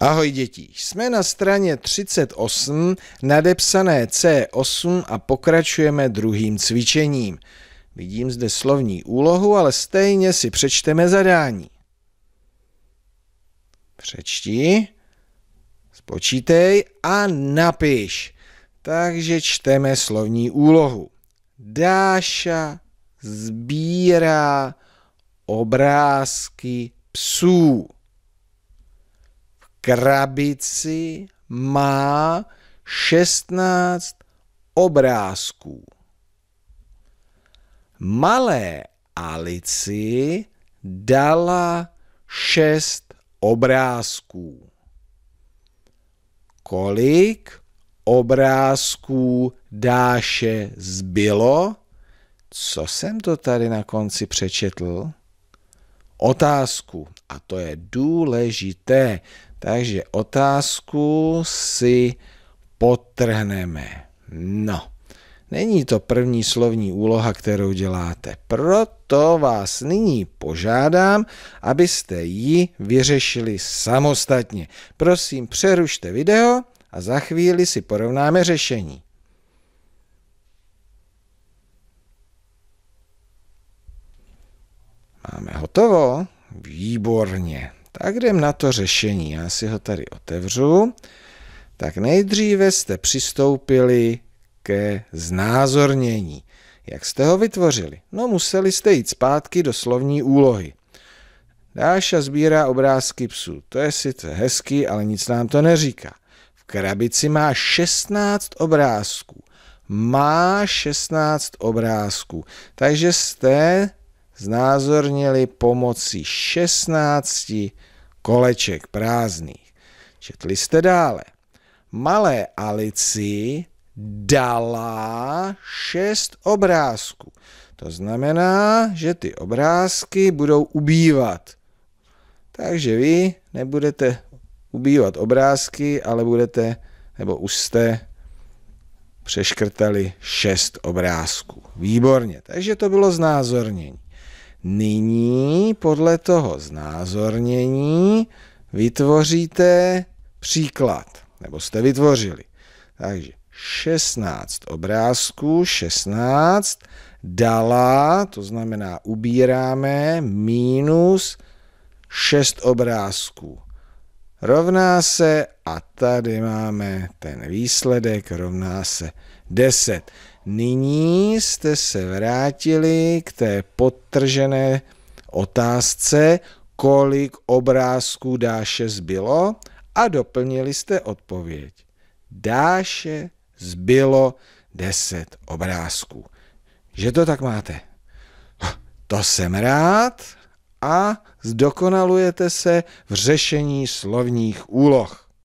Ahoj děti, jsme na straně 38, nadepsané C8 a pokračujeme druhým cvičením. Vidím zde slovní úlohu, ale stejně si přečteme zadání. Přečti, spočítej a napiš. Takže čteme slovní úlohu. Dáša sbírá obrázky psů krabici má 16 obrázků. Malé Alici dala šest obrázků. Kolik obrázků dáše zbylo? Co jsem to tady na konci přečetl? otázku. A to je důležité. Takže otázku si potrhneme. No, není to první slovní úloha, kterou děláte. Proto vás nyní požádám, abyste ji vyřešili samostatně. Prosím, přerušte video a za chvíli si porovnáme řešení. Máme hotovo? Výborně. Tak jdem na to řešení. Já si ho tady otevřu. Tak nejdříve jste přistoupili ke znázornění. Jak jste ho vytvořili? No museli jste jít zpátky do slovní úlohy. Dáša sbírá obrázky psů. To je sice hezký, ale nic nám to neříká. V krabici má 16 obrázků. Má 16 obrázků. Takže jste znázornili pomocí 16 koleček prázdných. Četli jste dále. Malé Alici dala šest obrázků. To znamená, že ty obrázky budou ubývat. Takže vy nebudete ubývat obrázky, ale budete, nebo už jste přeškrtali šest obrázků. Výborně, takže to bylo znázornění. Nyní podle toho znázornění vytvoříte příklad, nebo jste vytvořili. Takže 16 obrázků, 16 dala, to znamená ubíráme, minus 6 obrázků. Rovná se, a tady máme ten výsledek, rovná se 10 nyní jste se vrátili k té podtržené otázce, kolik obrázků dáše zbylo a doplnili jste odpověď. Dáše zbylo 10 obrázků. Že to tak máte? To jsem rád a zdokonalujete se v řešení slovních úloh.